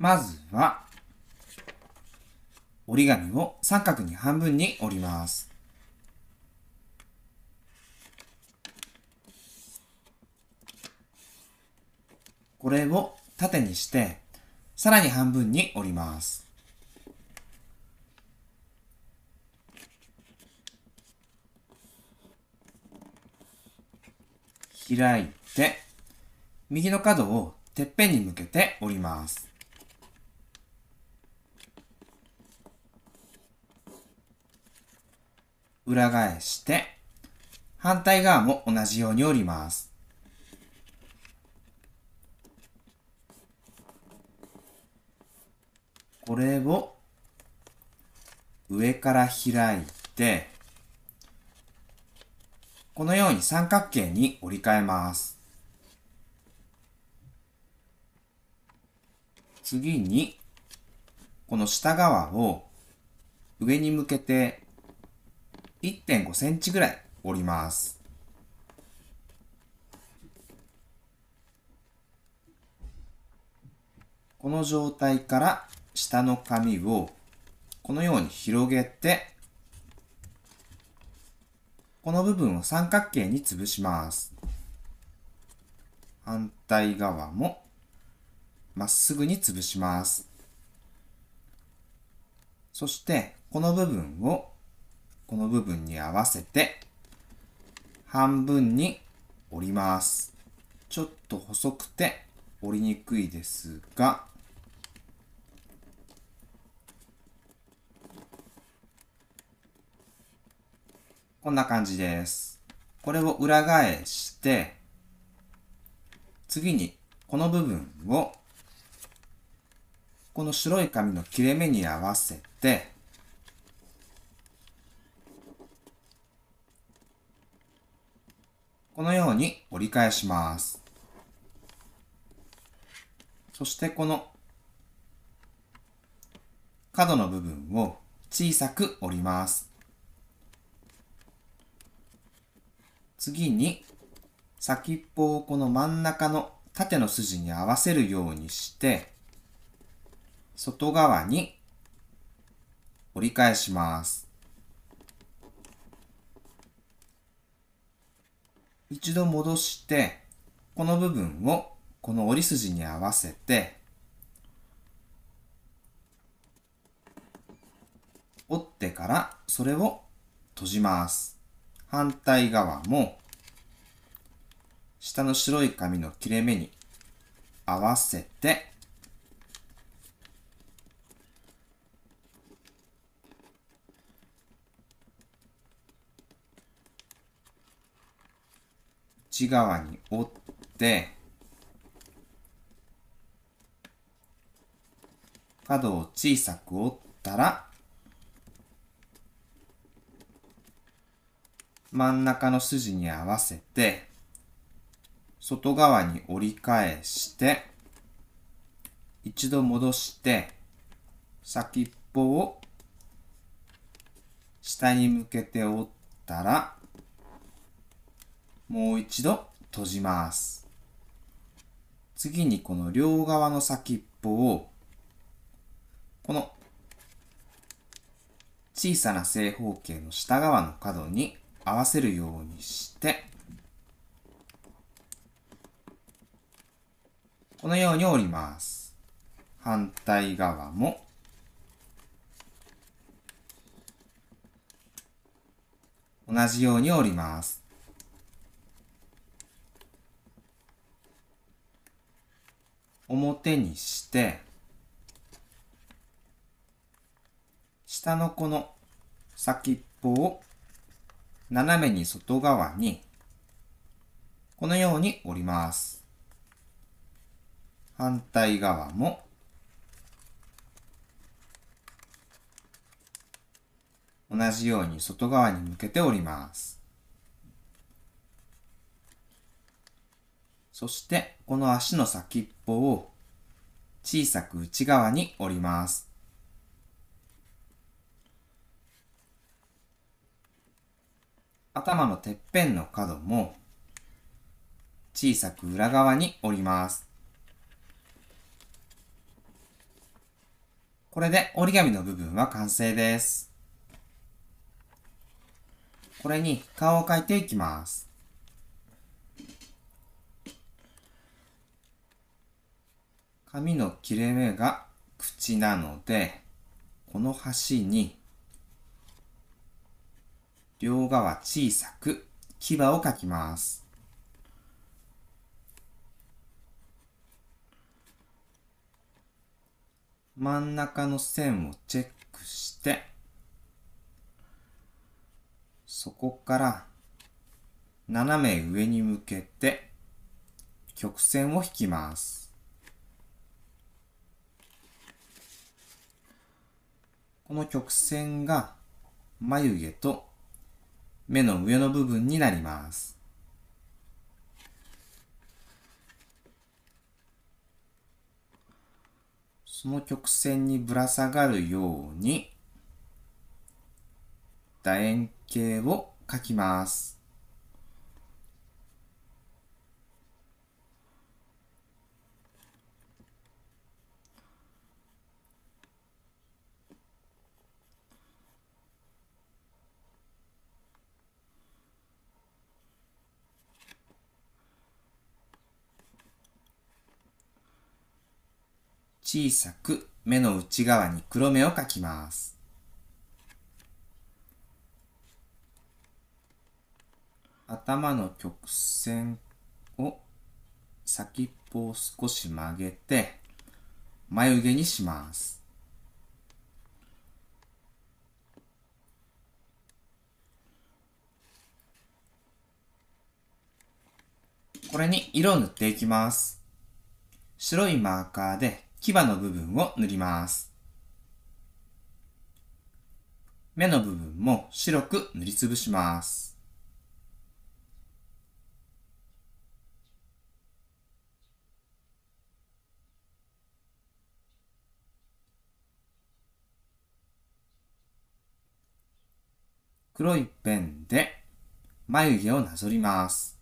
まずは、折り紙を三角に半分に折ります。これを縦にして、さらに半分に折ります。開いて、右の角をてっぺんに向けて折ります。裏返して、反対側も同じように折ります。これを上から開いて、このように三角形に折り替えます。次に、この下側を上に向けて1.5センチぐらい折ります。この状態から下の紙をこのように広げて、この部分を三角形に潰します。反対側もまっすぐに潰します。そして、この部分をこの部分に合わせて半分に折ります。ちょっと細くて折りにくいですが、こんな感じです。これを裏返して、次にこの部分をこの白い紙の切れ目に合わせてこのように折り返します。そしてこの角の部分を小さく折ります。次に先っぽをこの真ん中の縦の筋に合わせるようにして外側に折り返します。一度戻して、この部分をこの折り筋に合わせて、折ってからそれを閉じます。反対側も、下の白い紙の切れ目に合わせて、内側に折って角を小さく折ったら真ん中の筋に合わせて外側に折り返して一度戻して先っぽを下に向けて折ったらもう一度閉じます。次にこの両側の先っぽを、この小さな正方形の下側の角に合わせるようにして、このように折ります。反対側も、同じように折ります。表にして、下のこの先っぽを斜めに外側に、このように折ります。反対側も、同じように外側に向けて折ります。そしてこの足の先っぽを小さく内側に折ります。頭のてっぺんの角も小さく裏側に折ります。これで折り紙の部分は完成です。これに顔を描いていきます。髪の切れ目が口なので、この端に、両側小さく牙を描きます。真ん中の線をチェックして、そこから斜め上に向けて曲線を引きます。この曲線が眉毛と目の上の部分になります。その曲線にぶら下がるように楕円形を描きます。小さく目の内側に黒目を描きます。頭の曲線を先っぽを少し曲げて眉毛にします。これに色を塗っていきます。白いマーカーで牙の部分を塗ります。目の部分も白く塗りつぶします。黒いペンで眉毛をなぞります。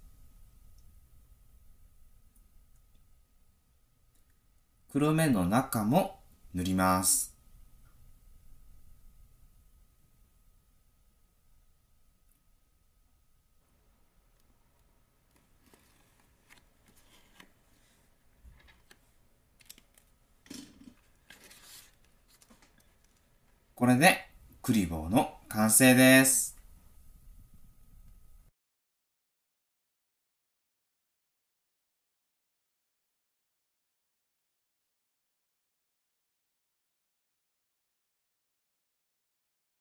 黒目の中も塗ります。これでクリボーの完成です。